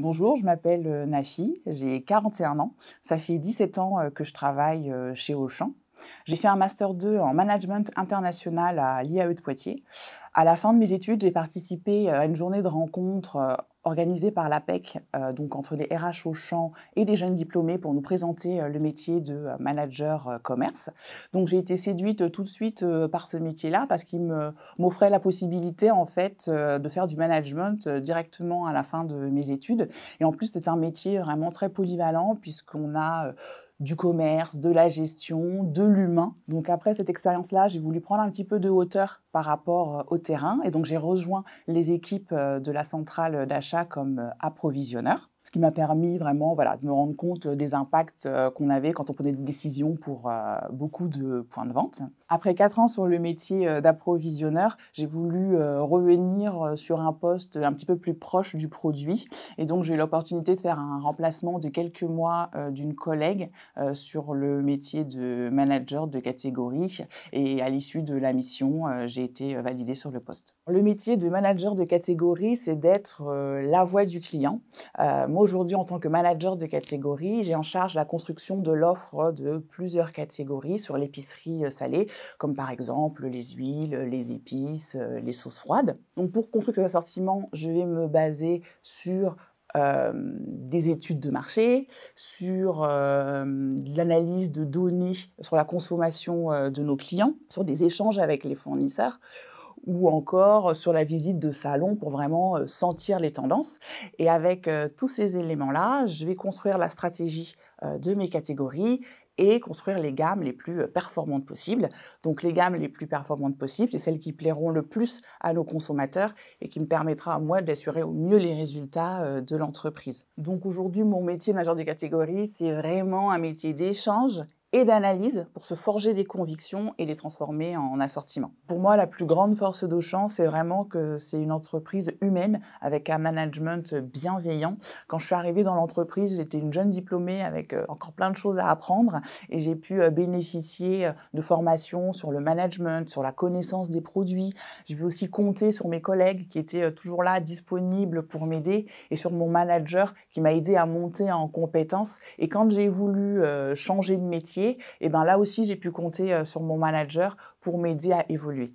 Bonjour, je m'appelle euh, Nafi, j'ai 41 ans. Ça fait 17 ans euh, que je travaille euh, chez Auchan. J'ai fait un master 2 en management international à l'IAE de Poitiers. À la fin de mes études, j'ai participé à une journée de rencontre organisé par l'APEC, euh, donc entre les RH au champ et les jeunes diplômés pour nous présenter euh, le métier de euh, manager commerce. Donc j'ai été séduite tout de suite par ce métier-là parce qu'il m'offrait la possibilité en fait de faire du management directement à la fin de mes études. Et en plus c'est un métier vraiment très polyvalent puisqu'on a du commerce, de la gestion, de l'humain. Donc après cette expérience-là, j'ai voulu prendre un petit peu de hauteur par rapport euh, au terrain et donc j'ai rejoint les équipes euh, de la centrale d'achat comme euh, approvisionneur ce qui m'a permis vraiment voilà, de me rendre compte euh, des impacts euh, qu'on avait quand on prenait des décisions pour euh, beaucoup de points de vente. Après quatre ans sur le métier d'approvisionneur, j'ai voulu revenir sur un poste un petit peu plus proche du produit. Et donc, j'ai eu l'opportunité de faire un remplacement de quelques mois d'une collègue sur le métier de manager de catégorie. Et à l'issue de la mission, j'ai été validée sur le poste. Le métier de manager de catégorie, c'est d'être la voix du client aujourd'hui, en tant que manager de catégorie, j'ai en charge la construction de l'offre de plusieurs catégories sur l'épicerie euh, salée, comme par exemple les huiles, euh, les épices, euh, les sauces froides. Donc, pour construire cet assortiment, je vais me baser sur des études de marché, sur l'analyse de données sur la consommation de nos clients, sur des échanges avec les fournisseurs ou encore euh, sur la visite de salon pour vraiment euh, sentir les tendances. Et avec euh, tous ces éléments-là, je vais construire la stratégie de mes catégories et construire les gammes les plus performantes possibles. Donc les gammes les plus performantes possibles, c'est celles qui plairont le plus à nos consommateurs et qui me permettra à moi d'assurer au mieux les résultats de l'entreprise. Donc aujourd'hui, mon métier majeur des catégories, c'est vraiment un métier d'échange et d'analyse pour se forger des convictions et les transformer en assortiment. Pour moi, la plus grande force d'Auchan, c'est vraiment que c'est une entreprise humaine avec un management bienveillant. Quand je suis arrivée dans l'entreprise, j'étais une jeune diplômée avec euh, encore plein de choses à apprendre et j'ai pu euh, bénéficier euh, de formations sur le management, sur la connaissance des produits. J'ai pu aussi compter sur mes collègues qui étaient toujours là, disponibles pour m'aider et sur mon manager qui m'a aidé à monter en compétences. Et quand j'ai voulu changer de métier, et eh ben là aussi, j'ai pu compter euh, sur mon manager pour m'aider à évoluer.